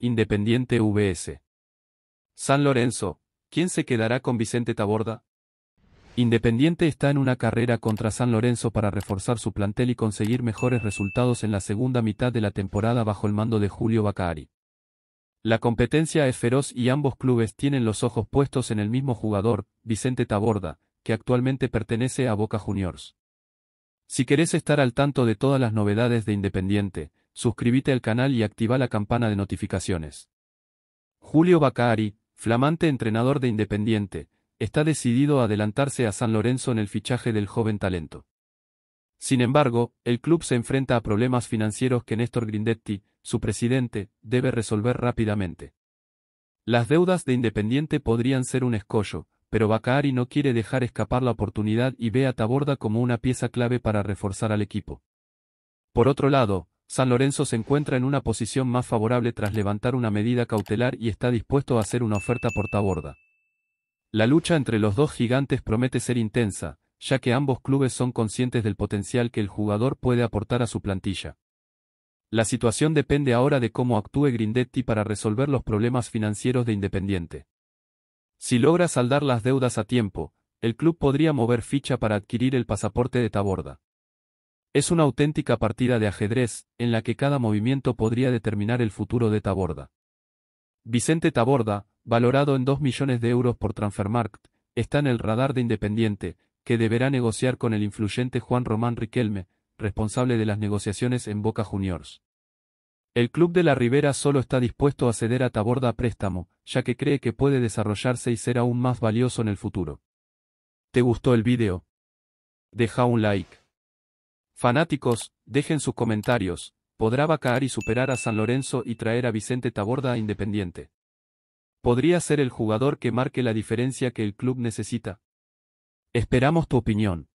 Independiente VS. San Lorenzo, ¿quién se quedará con Vicente Taborda? Independiente está en una carrera contra San Lorenzo para reforzar su plantel y conseguir mejores resultados en la segunda mitad de la temporada bajo el mando de Julio Bacari. La competencia es feroz y ambos clubes tienen los ojos puestos en el mismo jugador, Vicente Taborda, que actualmente pertenece a Boca Juniors. Si querés estar al tanto de todas las novedades de Independiente, suscríbete al canal y activa la campana de notificaciones. Julio Bacari, flamante entrenador de Independiente, está decidido a adelantarse a San Lorenzo en el fichaje del joven talento. Sin embargo, el club se enfrenta a problemas financieros que Néstor Grindetti, su presidente, debe resolver rápidamente. Las deudas de Independiente podrían ser un escollo, pero Bacari no quiere dejar escapar la oportunidad y ve a Taborda como una pieza clave para reforzar al equipo. Por otro lado, San Lorenzo se encuentra en una posición más favorable tras levantar una medida cautelar y está dispuesto a hacer una oferta por Taborda. La lucha entre los dos gigantes promete ser intensa, ya que ambos clubes son conscientes del potencial que el jugador puede aportar a su plantilla. La situación depende ahora de cómo actúe Grindetti para resolver los problemas financieros de Independiente. Si logra saldar las deudas a tiempo, el club podría mover ficha para adquirir el pasaporte de Taborda. Es una auténtica partida de ajedrez, en la que cada movimiento podría determinar el futuro de Taborda. Vicente Taborda, valorado en 2 millones de euros por Transfermarkt, está en el radar de Independiente, que deberá negociar con el influyente Juan Román Riquelme, responsable de las negociaciones en Boca Juniors. El club de la Ribera solo está dispuesto a ceder a Taborda a préstamo, ya que cree que puede desarrollarse y ser aún más valioso en el futuro. ¿Te gustó el vídeo? Deja un like. Fanáticos, dejen sus comentarios, ¿podrá vacar y superar a San Lorenzo y traer a Vicente Taborda a Independiente? ¿Podría ser el jugador que marque la diferencia que el club necesita? Esperamos tu opinión.